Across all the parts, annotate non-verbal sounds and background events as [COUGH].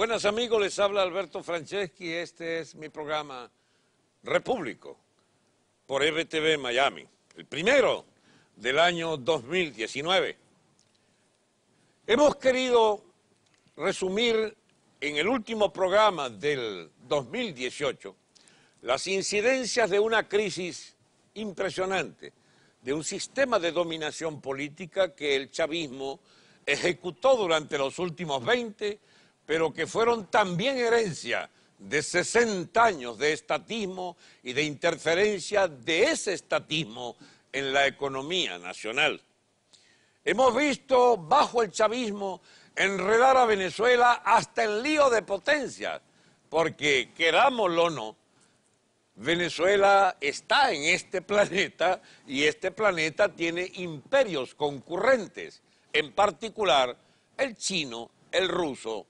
Buenas amigos, les habla Alberto Franceschi, este es mi programa Repúblico por EBTV Miami, el primero del año 2019. Hemos querido resumir en el último programa del 2018 las incidencias de una crisis impresionante, de un sistema de dominación política que el chavismo ejecutó durante los últimos 20 pero que fueron también herencia de 60 años de estatismo y de interferencia de ese estatismo en la economía nacional. Hemos visto bajo el chavismo enredar a Venezuela hasta el lío de potencias, porque querámoslo o no, Venezuela está en este planeta y este planeta tiene imperios concurrentes, en particular el chino, el ruso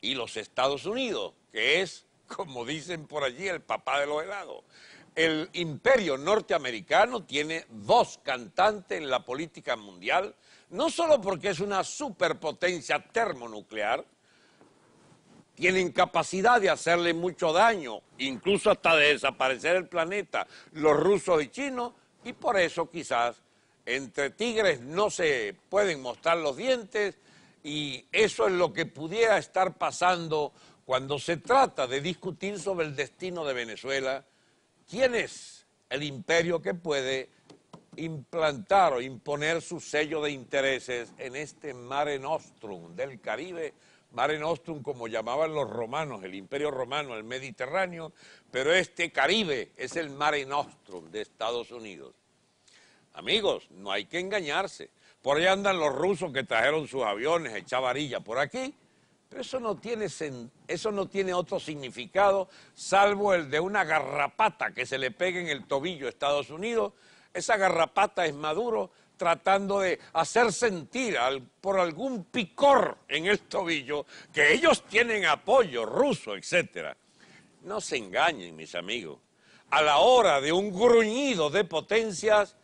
y los Estados Unidos, que es, como dicen por allí, el papá de los helados. El imperio norteamericano tiene dos cantantes en la política mundial, no solo porque es una superpotencia termonuclear, tienen capacidad de hacerle mucho daño, incluso hasta de desaparecer el planeta, los rusos y chinos, y por eso quizás entre tigres no se pueden mostrar los dientes, y eso es lo que pudiera estar pasando cuando se trata de discutir sobre el destino de Venezuela. ¿Quién es el imperio que puede implantar o imponer su sello de intereses en este mare nostrum del Caribe? Mare Nostrum, como llamaban los romanos, el imperio romano, el Mediterráneo, pero este Caribe es el Mare Nostrum de Estados Unidos. Amigos, no hay que engañarse. Por allá andan los rusos que trajeron sus aviones, echar varilla por aquí. Pero eso no, tiene otro significado salvo el de una garrapata que se le pegue en el tobillo a Estados Unidos. Esa garrapata es Maduro tratando de hacer sentir por algún picor en el tobillo que ellos tienen apoyo ruso, etc. No se engañen, mis amigos. A la hora de un gruñido de potencias,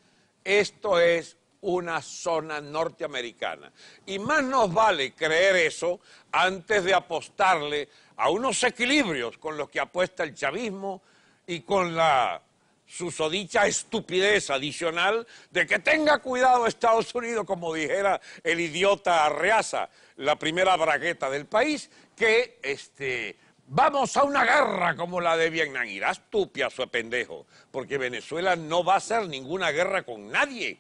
esto es una zona norteamericana. Y más nos vale creer eso antes de apostarle a unos equilibrios con los que apuesta el chavismo y con la susodicha estupidez adicional de que tenga cuidado Estados Unidos, como dijera el idiota Arreaza, la primera bragueta del país, que este, vamos a una guerra como la de Vietnam. Irás tupia, su pendejo, porque Venezuela no va a hacer ninguna guerra con nadie.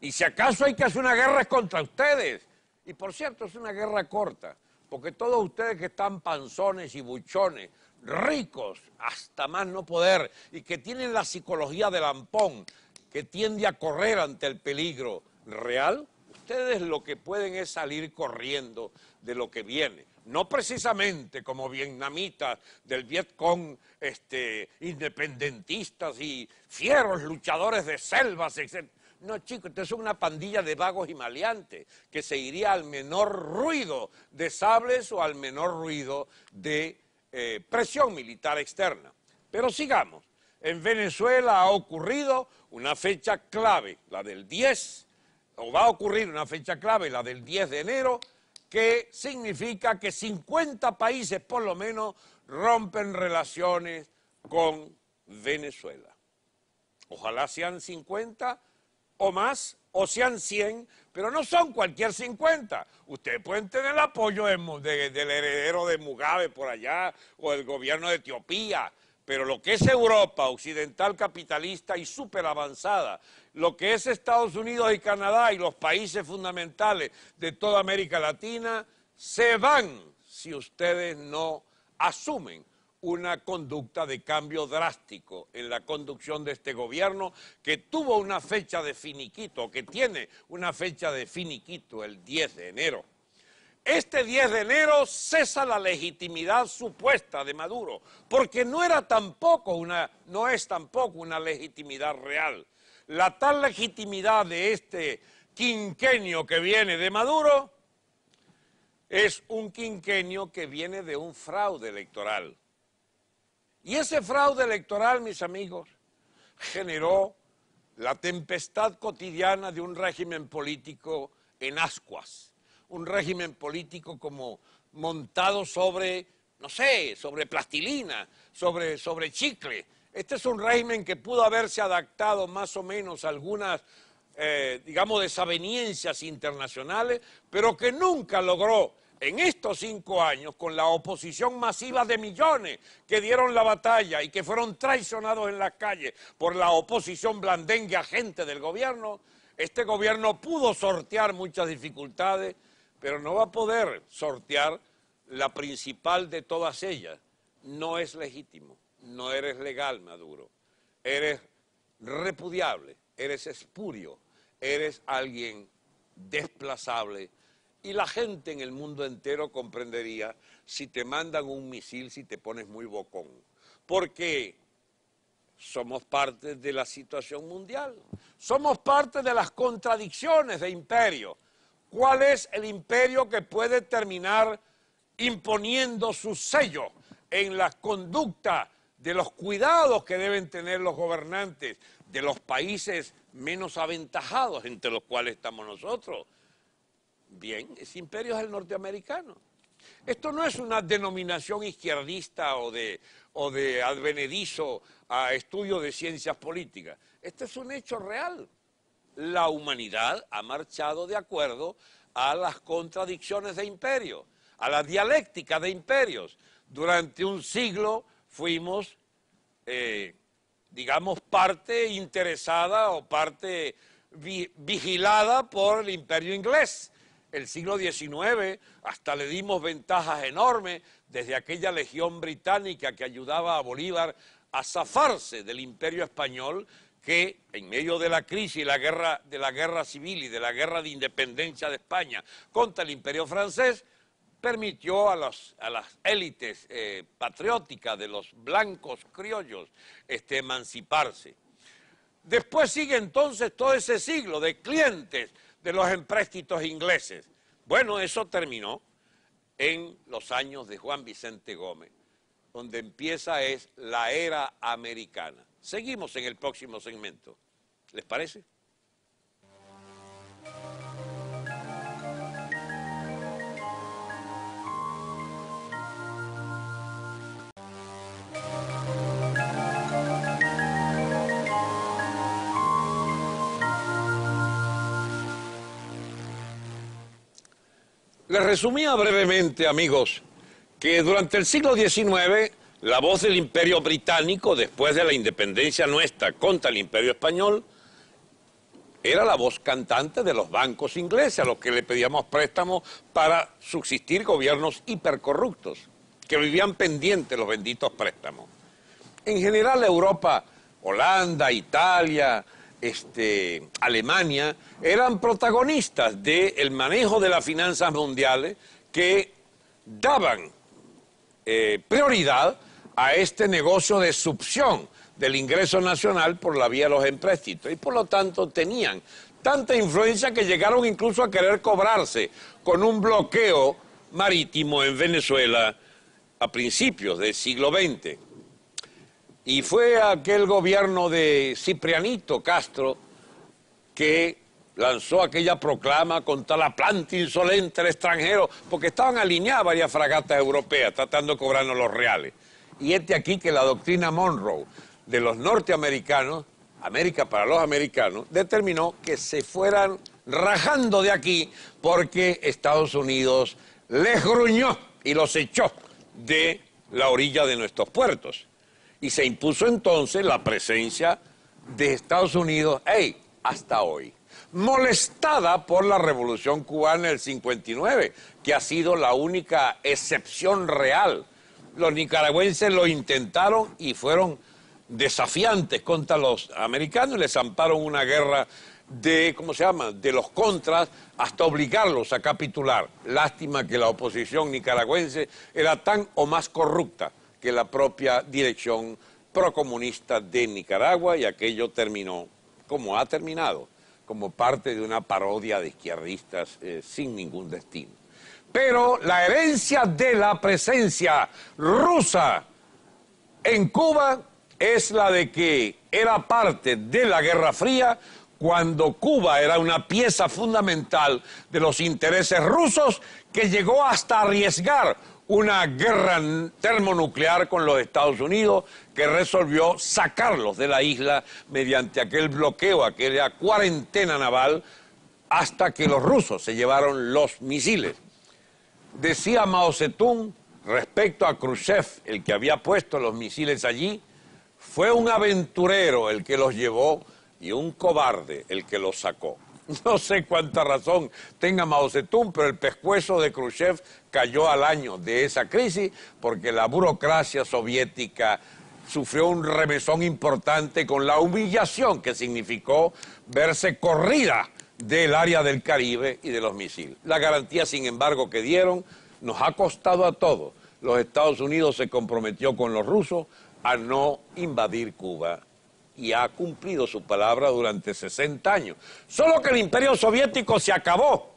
Y si acaso hay que hacer una guerra es contra ustedes. Y por cierto, es una guerra corta, porque todos ustedes que están panzones y buchones, ricos hasta más no poder, y que tienen la psicología del lampón, que tiende a correr ante el peligro real, ustedes lo que pueden es salir corriendo de lo que viene. No precisamente como vietnamitas del Vietcong, este, independentistas y fieros luchadores de selvas, etc. No, chicos, esto es una pandilla de vagos y maleantes que se iría al menor ruido de sables o al menor ruido de eh, presión militar externa. Pero sigamos. En Venezuela ha ocurrido una fecha clave, la del 10, o va a ocurrir una fecha clave, la del 10 de enero, que significa que 50 países por lo menos rompen relaciones con Venezuela. Ojalá sean 50 o más, o sean 100, pero no son cualquier 50. Ustedes pueden tener el apoyo del heredero de Mugabe por allá o del gobierno de Etiopía, pero lo que es Europa occidental capitalista y súper avanzada, lo que es Estados Unidos y Canadá y los países fundamentales de toda América Latina, se van si ustedes no asumen una conducta de cambio drástico en la conducción de este gobierno que tuvo una fecha de finiquito, que tiene una fecha de finiquito el 10 de enero. Este 10 de enero cesa la legitimidad supuesta de Maduro, porque no era tampoco una no es tampoco una legitimidad real. La tal legitimidad de este quinquenio que viene de Maduro es un quinquenio que viene de un fraude electoral. Y ese fraude electoral, mis amigos, generó la tempestad cotidiana de un régimen político en ascuas, un régimen político como montado sobre, no sé, sobre plastilina, sobre, sobre chicle. Este es un régimen que pudo haberse adaptado más o menos a algunas, eh, digamos, desaveniencias internacionales, pero que nunca logró en estos cinco años, con la oposición masiva de millones que dieron la batalla y que fueron traicionados en las calles por la oposición blandengue agente del gobierno, este gobierno pudo sortear muchas dificultades, pero no va a poder sortear la principal de todas ellas. No es legítimo, no eres legal, Maduro. Eres repudiable, eres espurio, eres alguien desplazable y la gente en el mundo entero comprendería si te mandan un misil, si te pones muy bocón. Porque somos parte de la situación mundial. Somos parte de las contradicciones de imperio. ¿Cuál es el imperio que puede terminar imponiendo su sello en la conducta de los cuidados que deben tener los gobernantes de los países menos aventajados, entre los cuales estamos nosotros? Bien, ese imperio es el norteamericano. Esto no es una denominación izquierdista o de, de advenedizo a estudio de ciencias políticas. Este es un hecho real. La humanidad ha marchado de acuerdo a las contradicciones de imperio, a la dialéctica de imperios. Durante un siglo fuimos, eh, digamos, parte interesada o parte vigilada por el imperio inglés el siglo XIX hasta le dimos ventajas enormes desde aquella legión británica que ayudaba a Bolívar a zafarse del imperio español que en medio de la crisis y la guerra, de la guerra civil y de la guerra de independencia de España contra el imperio francés, permitió a, a las élites eh, patrióticas de los blancos criollos este, emanciparse. Después sigue entonces todo ese siglo de clientes de los empréstitos ingleses. Bueno, eso terminó en los años de Juan Vicente Gómez, donde empieza es la era americana. Seguimos en el próximo segmento. ¿Les parece? resumía brevemente, amigos, que durante el siglo XIX la voz del imperio británico, después de la independencia nuestra contra el imperio español, era la voz cantante de los bancos ingleses, a los que le pedíamos préstamos para subsistir gobiernos hipercorruptos, que vivían pendientes los benditos préstamos. En general Europa, Holanda, Italia, este, Alemania, eran protagonistas del manejo de las finanzas mundiales que daban eh, prioridad a este negocio de succión del ingreso nacional por la vía de los empréstitos y por lo tanto tenían tanta influencia que llegaron incluso a querer cobrarse con un bloqueo marítimo en Venezuela a principios del siglo XX. Y fue aquel gobierno de Ciprianito Castro que lanzó aquella proclama contra la planta insolente del extranjero, porque estaban alineadas varias fragatas europeas tratando de cobrarnos los reales. Y este aquí que la doctrina Monroe de los norteamericanos, América para los americanos, determinó que se fueran rajando de aquí porque Estados Unidos les gruñó y los echó de la orilla de nuestros puertos. Y se impuso entonces la presencia de Estados Unidos, hey, hasta hoy, molestada por la revolución cubana del 59, que ha sido la única excepción real. Los nicaragüenses lo intentaron y fueron desafiantes contra los americanos y les ampararon una guerra de, ¿cómo se llama?, de los contras hasta obligarlos a capitular. Lástima que la oposición nicaragüense era tan o más corrupta que la propia dirección procomunista de Nicaragua y aquello terminó como ha terminado, como parte de una parodia de izquierdistas eh, sin ningún destino. Pero la herencia de la presencia rusa en Cuba es la de que era parte de la Guerra Fría cuando Cuba era una pieza fundamental de los intereses rusos que llegó hasta arriesgar una guerra termonuclear con los Estados Unidos que resolvió sacarlos de la isla mediante aquel bloqueo, aquella cuarentena naval, hasta que los rusos se llevaron los misiles. Decía Mao Zedong respecto a Khrushchev, el que había puesto los misiles allí, fue un aventurero el que los llevó y un cobarde el que los sacó. [LAUGHS] No sé cuánta razón tenga Mao Zedong, pero el pescuezo de Khrushchev cayó al año de esa crisis porque la burocracia soviética sufrió un remesón importante con la humillación que significó verse corrida del área del Caribe y de los misiles. La garantía, sin embargo, que dieron nos ha costado a todos. Los Estados Unidos se comprometió con los rusos a no invadir Cuba y ha cumplido su palabra durante 60 años. Solo que el imperio soviético se acabó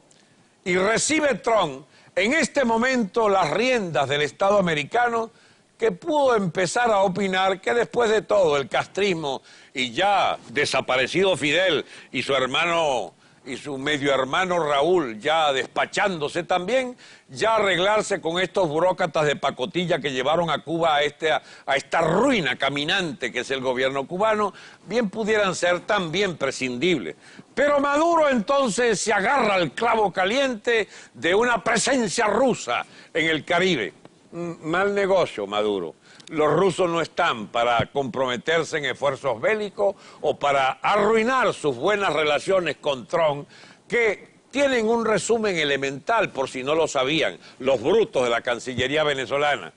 y recibe Trump en este momento las riendas del Estado americano que pudo empezar a opinar que después de todo el castrismo y ya desaparecido Fidel y su hermano y su medio hermano Raúl, ya despachándose también, ya arreglarse con estos burócratas de pacotilla que llevaron a Cuba a, este, a esta ruina caminante que es el gobierno cubano, bien pudieran ser también prescindibles. Pero Maduro entonces se agarra al clavo caliente de una presencia rusa en el Caribe. Mm, mal negocio, Maduro los rusos no están para comprometerse en esfuerzos bélicos o para arruinar sus buenas relaciones con Trump, que tienen un resumen elemental, por si no lo sabían, los brutos de la Cancillería venezolana.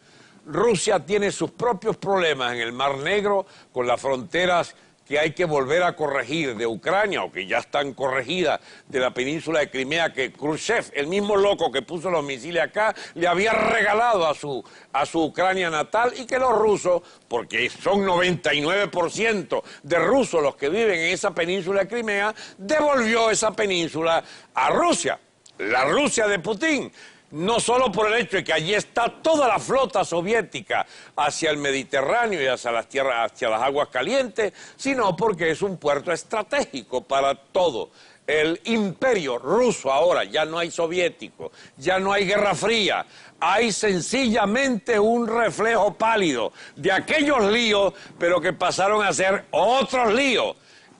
Rusia tiene sus propios problemas en el Mar Negro, con las fronteras que hay que volver a corregir de Ucrania o que ya están corregidas de la península de Crimea que Khrushchev, el mismo loco que puso los misiles acá, le había regalado a su, a su Ucrania natal y que los rusos, porque son 99% de rusos los que viven en esa península de Crimea, devolvió esa península a Rusia, la Rusia de Putin no solo por el hecho de que allí está toda la flota soviética hacia el Mediterráneo y hacia las tierras, hacia las aguas calientes, sino porque es un puerto estratégico para todo el imperio ruso ahora, ya no hay soviético, ya no hay guerra fría, hay sencillamente un reflejo pálido de aquellos líos, pero que pasaron a ser otros líos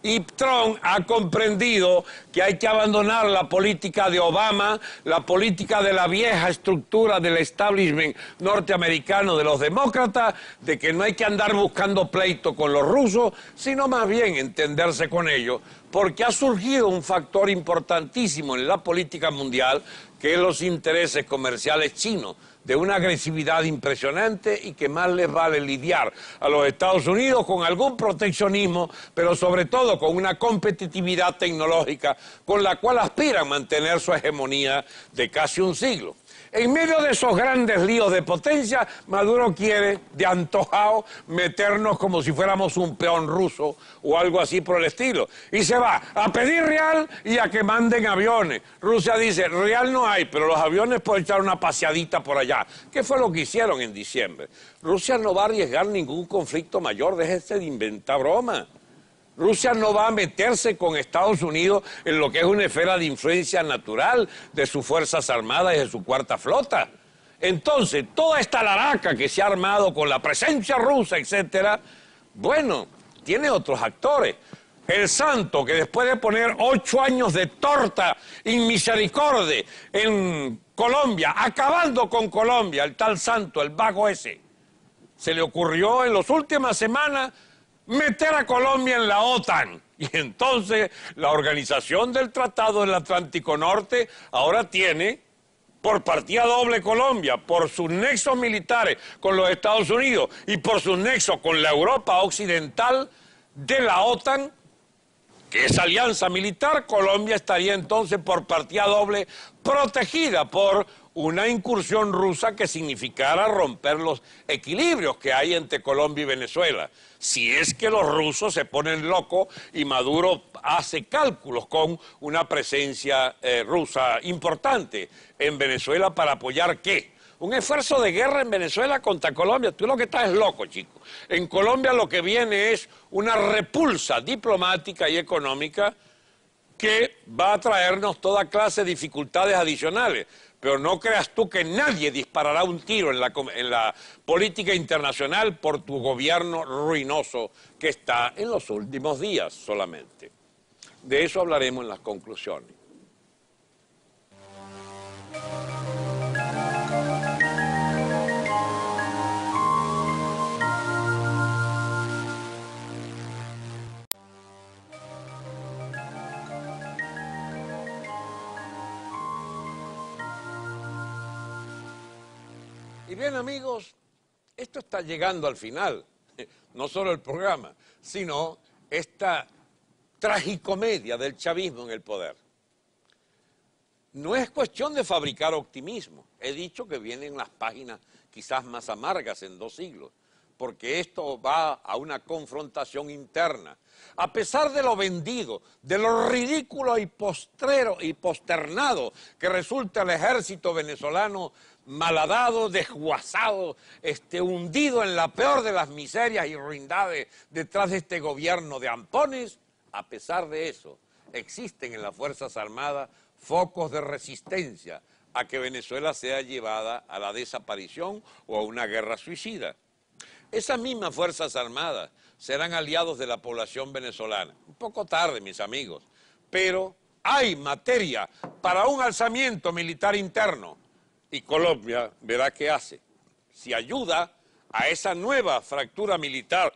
y Trump ha comprendido que hay que abandonar la política de Obama, la política de la vieja estructura del establishment norteamericano de los demócratas, de que no hay que andar buscando pleito con los rusos, sino más bien entenderse con ellos, porque ha surgido un factor importantísimo en la política mundial, que es los intereses comerciales chinos de una agresividad impresionante y que más les vale lidiar a los Estados Unidos con algún proteccionismo, pero sobre todo con una competitividad tecnológica con la cual aspiran a mantener su hegemonía de casi un siglo. En medio de esos grandes líos de potencia, Maduro quiere, de antojado, meternos como si fuéramos un peón ruso o algo así por el estilo. Y se va a pedir real y a que manden aviones. Rusia dice, real no hay, pero los aviones pueden echar una paseadita por allá. ¿Qué fue lo que hicieron en diciembre? Rusia no va a arriesgar ningún conflicto mayor, déjese de inventar broma. Rusia no va a meterse con Estados Unidos en lo que es una esfera de influencia natural de sus Fuerzas Armadas y de su Cuarta Flota. Entonces, toda esta laraca que se ha armado con la presencia rusa, etcétera, bueno, tiene otros actores. El santo que después de poner ocho años de torta y misericordia en Colombia, acabando con Colombia, el tal santo, el vago ese, se le ocurrió en las últimas semanas meter a Colombia en la OTAN. Y entonces la organización del Tratado del Atlántico Norte ahora tiene por partida doble Colombia, por sus nexos militares con los Estados Unidos y por sus nexos con la Europa Occidental de la OTAN, que es alianza militar, Colombia estaría entonces por partida doble protegida por una incursión rusa que significara romper los equilibrios que hay entre Colombia y Venezuela. Si es que los rusos se ponen locos y Maduro hace cálculos con una presencia eh, rusa importante en Venezuela para apoyar qué? un esfuerzo de guerra en Venezuela contra Colombia. Tú lo que estás es loco, chico. En Colombia lo que viene es una repulsa diplomática y económica que va a traernos toda clase de dificultades adicionales. Pero no creas tú que nadie disparará un tiro en la, en la política internacional por tu gobierno ruinoso que está en los últimos días solamente. De eso hablaremos en las conclusiones. Y bien amigos, esto está llegando al final, [LAUGHS] no solo el programa, sino esta tragicomedia del chavismo en el poder. No es cuestión de fabricar optimismo. He dicho que vienen las páginas quizás más amargas en dos siglos porque esto va a una confrontación interna. A pesar de lo vendido, de lo ridículo y postrero y posternado que resulta el ejército venezolano malhadado, desguazado, este, hundido en la peor de las miserias y ruindades detrás de este gobierno de ampones, a pesar de eso, existen en las Fuerzas Armadas focos de resistencia a que Venezuela sea llevada a la desaparición o a una guerra suicida. Esas mismas Fuerzas Armadas serán aliados de la población venezolana. Un poco tarde, mis amigos, pero hay materia para un alzamiento militar interno. Y Colombia verá qué hace. Si ayuda a esa nueva fractura militar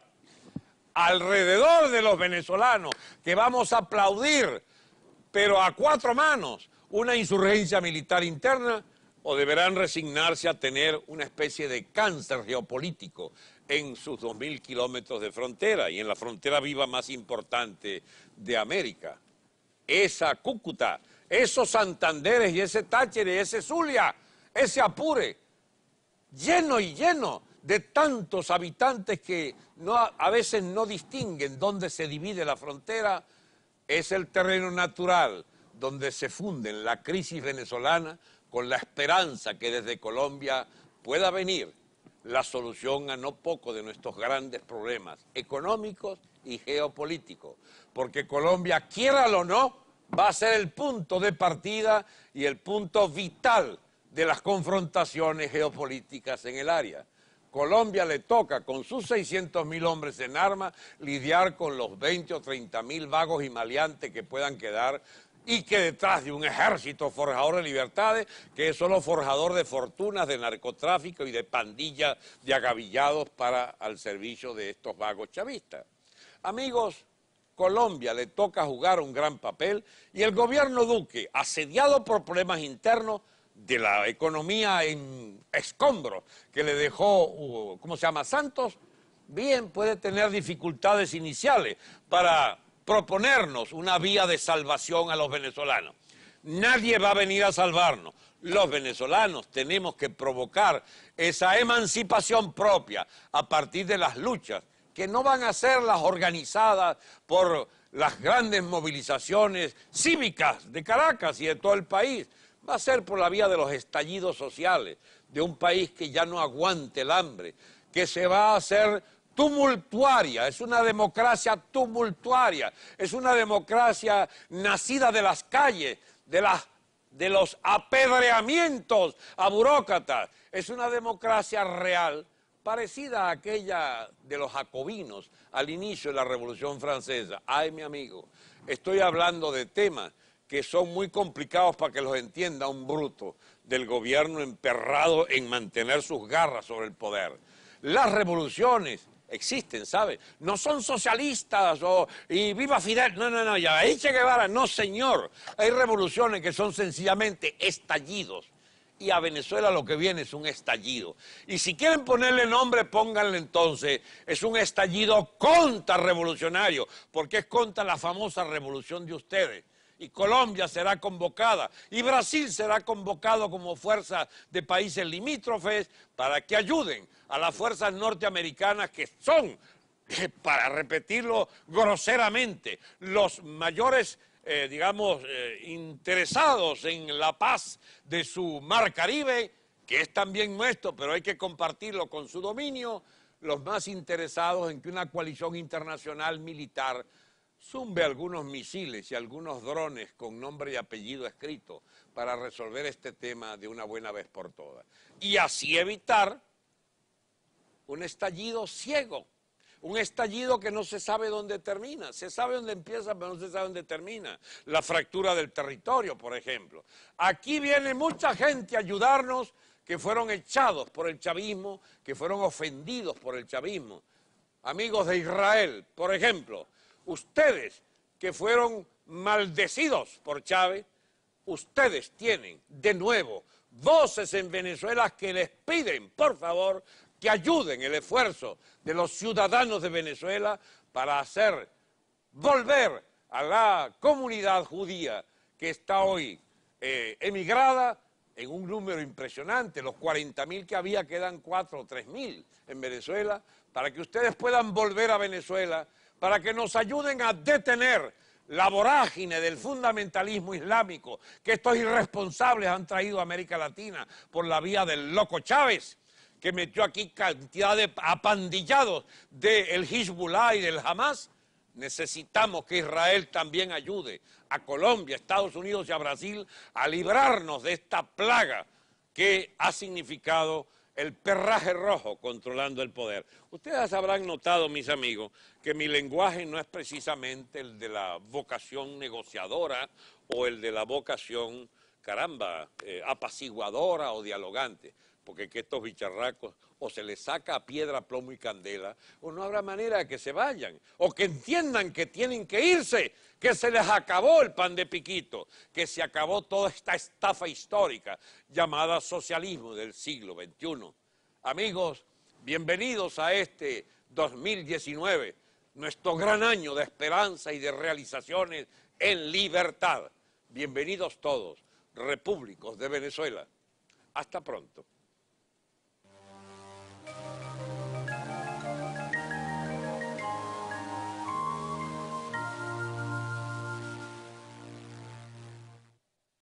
alrededor de los venezolanos, que vamos a aplaudir, pero a cuatro manos, una insurgencia militar interna, o deberán resignarse a tener una especie de cáncer geopolítico en sus 2.000 kilómetros de frontera y en la frontera viva más importante de América. Esa Cúcuta, esos Santanderes y ese Táchira ese Zulia, ese Apure, lleno y lleno de tantos habitantes que a veces no distinguen dónde se divide la frontera, es el terreno natural donde se funden la crisis venezolana con la esperanza que desde Colombia pueda venir la solución a no poco de nuestros grandes problemas económicos y geopolíticos, porque Colombia, quiera o no, va a ser el punto de partida y el punto vital de las confrontaciones geopolíticas en el área. Colombia le toca, con sus 600 mil hombres en armas, lidiar con los 20 o 30 mil vagos y maleantes que puedan quedar y que detrás de un ejército forjador de libertades, que es solo forjador de fortunas, de narcotráfico y de pandillas de agavillados para al servicio de estos vagos chavistas. Amigos, Colombia le toca jugar un gran papel y el gobierno Duque, asediado por problemas internos, de la economía en escombros que le dejó, ¿cómo se llama?, Santos, bien puede tener dificultades iniciales para proponernos una vía de salvación a los venezolanos. Nadie va a venir a salvarnos. Los venezolanos tenemos que provocar esa emancipación propia a partir de las luchas, que no van a ser las organizadas por las grandes movilizaciones cívicas de Caracas y de todo el país. Va a ser por la vía de los estallidos sociales, de un país que ya no aguante el hambre, que se va a hacer tumultuaria, es una democracia tumultuaria, es una democracia nacida de las calles, de, las de los apedreamientos a burócratas, es una democracia real parecida a aquella de los jacobinos al inicio de la Revolución Francesa. Ay, mi amigo, estoy hablando de temas que son muy complicados para que los entienda un bruto del gobierno emperrado en mantener sus garras sobre el poder. Las revoluciones existen, ¿sabe? No son socialistas o y viva Fidel, no, no, no, ya Che Guevara, no señor. Hay revoluciones que son sencillamente estallidos. Y a Venezuela lo que viene es un estallido. Y si quieren ponerle nombre, pónganle entonces, es un estallido contra revolucionario porque es contra la famosa revolución de ustedes y Colombia será convocada y Brasil será convocado como fuerza de países limítrofes para que ayuden a las fuerzas norteamericanas que son, [LAUGHS] para repetirlo groseramente, los mayores eh, digamos, eh, interesados en la paz de su mar Caribe, que es también nuestro, pero hay que compartirlo con su dominio, los más interesados en que una coalición internacional militar zumbe algunos misiles y algunos drones con nombre y apellido escrito para resolver este tema de una buena vez por todas. Y así evitar un estallido ciego, un estallido que no se sabe dónde termina, se sabe dónde empieza, pero no se sabe dónde termina. La fractura del territorio, por ejemplo. Aquí viene mucha gente a ayudarnos que fueron echados por el chavismo, que fueron ofendidos por el chavismo. Amigos de Israel, por ejemplo, ustedes que fueron maldecidos por Chávez, ustedes tienen de nuevo voces en Venezuela que les piden, por favor, que ayuden el esfuerzo de los ciudadanos de Venezuela para hacer volver a la comunidad judía que está hoy eh, emigrada en un número impresionante, los 40.000 que había quedan 4 o 3.000 en Venezuela, para que ustedes puedan volver a Venezuela para que nos ayuden a detener la vorágine del fundamentalismo islámico que estos irresponsables han traído a América Latina por la vía del loco Chávez, que metió aquí cantidad de apandillados del Hezbollah y del Hamas. Necesitamos que Israel también ayude a Colombia, Estados Unidos y a Brasil a librarnos de esta plaga que ha significado el perraje rojo controlando el poder. Ustedes habrán notado, mis amigos, que mi lenguaje no es precisamente el de la vocación negociadora o el de la vocación, caramba, eh, apaciguadora o dialogante porque que estos bicharracos o se les saca piedra, plomo y candela, o no habrá manera de que se vayan, o que entiendan que tienen que irse, que se les acabó el pan de piquito, que se acabó toda esta estafa histórica llamada socialismo del siglo XXI. Amigos, bienvenidos a este 2019, nuestro gran año de esperanza y de realizaciones en libertad. Bienvenidos todos, repúblicos de Venezuela. Hasta pronto.